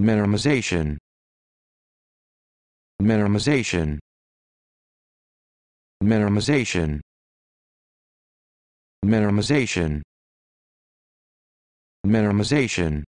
minimization minimization minimization minimization minimization